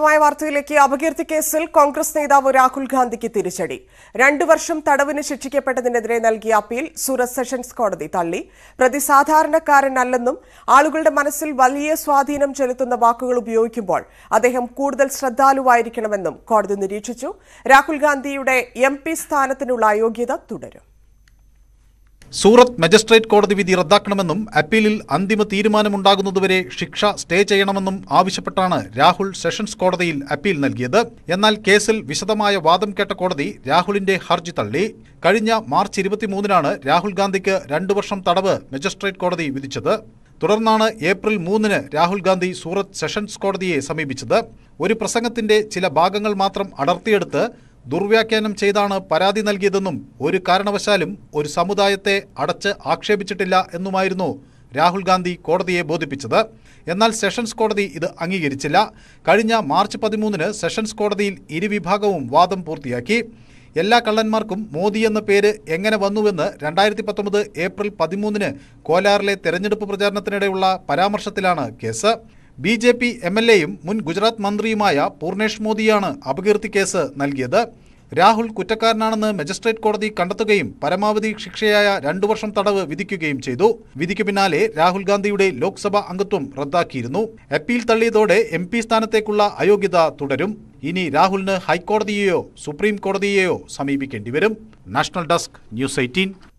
വിശദമായ വാർത്തയിലേക്ക് അപകീർത്തി കേസിൽ കോൺഗ്രസ് നേതാവ് രാഹുൽ ഗാന്ധിക്ക് തിരിച്ചടി രണ്ടു വർഷം തടവിന് ശിക്ഷിക്കപ്പെട്ടതിനെതിരെ നൽകിയ അപ്പീൽ സൂറത്ത് സെഷൻസ് കോടതി തള്ളി പ്രതി സാധാരണക്കാരനല്ലെന്നും ആളുകളുടെ മനസ്സിൽ വലിയ സ്വാധീനം ചെലുത്തുന്ന വാക്കുകൾ ഉപയോഗിക്കുമ്പോൾ അദ്ദേഹം കൂടുതൽ ശ്രദ്ധാലുവായിരിക്കണമെന്നും കോടതി നിരീക്ഷിച്ചു രാഹുൽ ഗാന്ധിയുടെ എം സ്ഥാനത്തിനുള്ള അയോഗ്യത തുടരും സൂറത്ത് മജിസ്ട്രേറ്റ് കോടതി വിധി റദ്ദാക്കണമെന്നും അപ്പീലിൽ അന്തിമ തീരുമാനമുണ്ടാകുന്നതുവരെ ശിക്ഷ സ്റ്റേ ചെയ്യണമെന്നും ആവശ്യപ്പെട്ടാണ് രാഹുൽ സെഷൻസ് കോടതിയിൽ അപ്പീൽ നൽകിയത് എന്നാൽ കേസിൽ വിശദമായ വാദം കേട്ട കോടതി രാഹുലിന്റെ ഹർജി തള്ളി കഴിഞ്ഞ മാർച്ച് ഇരുപത്തിമൂന്നിനാണ് രാഹുൽ ഗാന്ധിക്ക് രണ്ടു വർഷം തടവ് മജിസ്ട്രേറ്റ് കോടതി വിധിച്ചത് തുടർന്നാണ് ഏപ്രിൽ മൂന്നിന് രാഹുൽ ഗാന്ധി സൂറത്ത് സെഷൻസ് കോടതിയെ സമീപിച്ചത് ഒരു പ്രസംഗത്തിന്റെ ചില ഭാഗങ്ങൾ മാത്രം അടർത്തിയെടുത്ത് ദുർവ്യാഖ്യാനം ചെയ്താണ് പരാതി നൽകിയതെന്നും ഒരു കാരണവശാലും ഒരു സമുദായത്തെ അടച്ച് ആക്ഷേപിച്ചിട്ടില്ല എന്നുമായിരുന്നു രാഹുൽ ഗാന്ധി കോടതിയെ ബോധിപ്പിച്ചത് എന്നാൽ സെഷൻസ് കോടതി ഇത് അംഗീകരിച്ചില്ല കഴിഞ്ഞ മാർച്ച് പതിമൂന്നിന് സെഷൻസ് കോടതിയിൽ ഇരുവിഭാഗവും വാദം പൂർത്തിയാക്കി എല്ലാ കള്ളന്മാർക്കും മോദി എന്ന പേര് എങ്ങനെ വന്നുവെന്ന് രണ്ടായിരത്തി പത്തൊമ്പത് ഏപ്രിൽ പതിമൂന്നിന് കോലാറിലെ തെരഞ്ഞെടുപ്പ് പ്രചാരണത്തിനിടെയുള്ള പരാമർശത്തിലാണ് case B J P M L എയും മുൻ ഗുജറാത്ത് മന്ത്രിയുമായ പൂർണേഷ് മോദിയാണ് അപകീർത്തി കേസ് നൽകിയത് രാഹുൽ കുറ്റക്കാരനാണെന്ന് മജിസ്ട്രേറ്റ് കോടതി കണ്ടെത്തുകയും പരമാവധി ശിക്ഷയായ രണ്ടു വർഷം തടവ് വിധിക്കുകയും ചെയ്തു വിധിക്കു പിന്നാലെ രാഹുൽ ഗാന്ധിയുടെ ലോക്സഭാ അംഗത്വം റദ്ദാക്കിയിരുന്നു അപ്പീൽ തള്ളിയതോടെ എം പി സ്ഥാനത്തേക്കുള്ള അയോഗ്യത തുടരും ഇനി രാഹുലിന് ഹൈക്കോടതിയെയോ സുപ്രീം കോടതിയെയോ സമീപിക്കേണ്ടിവരും നാഷണൽ ഡെസ്ക് ന്യൂസ് എയ്റ്റീൻ